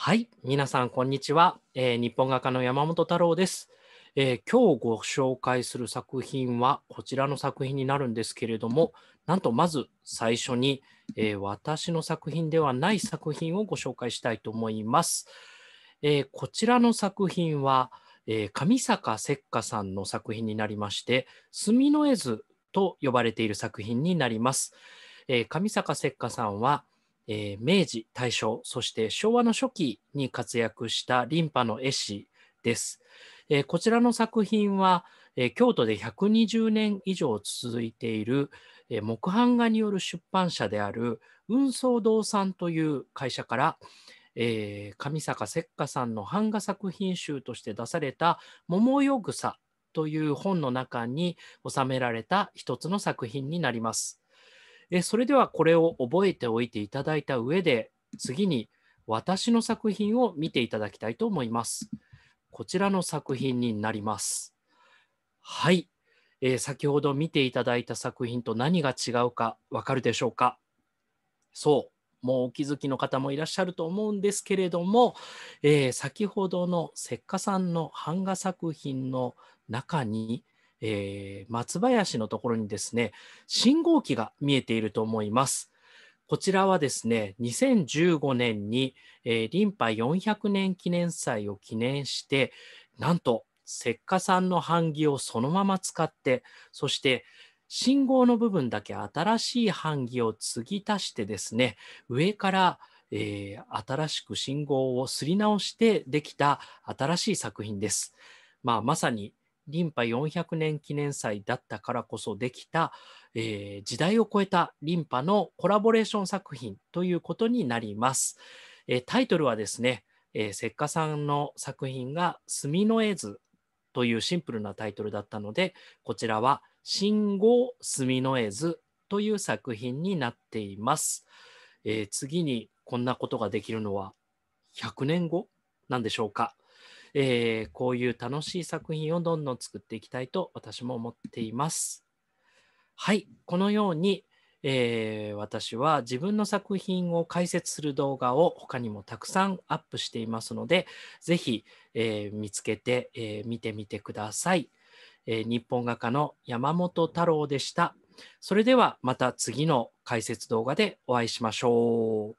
はい、皆さんこんにちは、えー、日本画家の山本太郎です、えー、今日ご紹介する作品はこちらの作品になるんですけれども、なんとまず最初に、えー、私の作品ではない作品をご紹介したいと思います。えこちらの作品は、え上坂雪花さんの作品になりまして、墨の絵図と呼ばれている作品になります。え上坂雪花さんは、えー、明治、大正、そして昭和の初期に活躍したリンパの絵師です。えー、こちらの作品は、え京都で120年以上続いている、え木版画による出版社である運送堂さんという会社から、えー、上坂節花さんの版画作品集として出された「桃よ草」という本の中に収められた一つの作品になります。えそれではこれを覚えておいていただいた上で次に私の作品を見ていただきたいと思います。こちらの作品になります。はい、えー、先ほど見ていただいた作品と何が違うかわかるでしょうかそう、もうお気づきの方もいらっしゃると思うんですけれども、えー、先ほどのっかさんの版画作品の中にえー、松林のところにですね、信号機が見えていると思います。こちらはですね、2015年に、えー、リンパ400年記念祭を記念して、なんと石化んの版木をそのまま使って、そして信号の部分だけ新しい版木を継ぎ足してですね、上からえー、新しく信号をすり直してできた新しい作品です。まあ、まさにリンパ400年記念祭だったからこそできた、えー、時代を超えたリンパのコラボレーション作品ということになります。えー、タイトルはですね、えー、作さんの作品が「墨の絵図」というシンプルなタイトルだったのでこちらは「信号墨の絵図」という作品になっています。えー、次にこんなことができるのは100年後なんでしょうか。えー、こういう楽しい作品をどんどん作っていきたいと私も思っています。はい、このように、えー、私は自分の作品を解説する動画を他にもたくさんアップしていますので、ぜひ、えー、見つけて、えー、見てみてください、え日本画家の山本太郎でした。それではまた次の解説動画でお会いしましょう。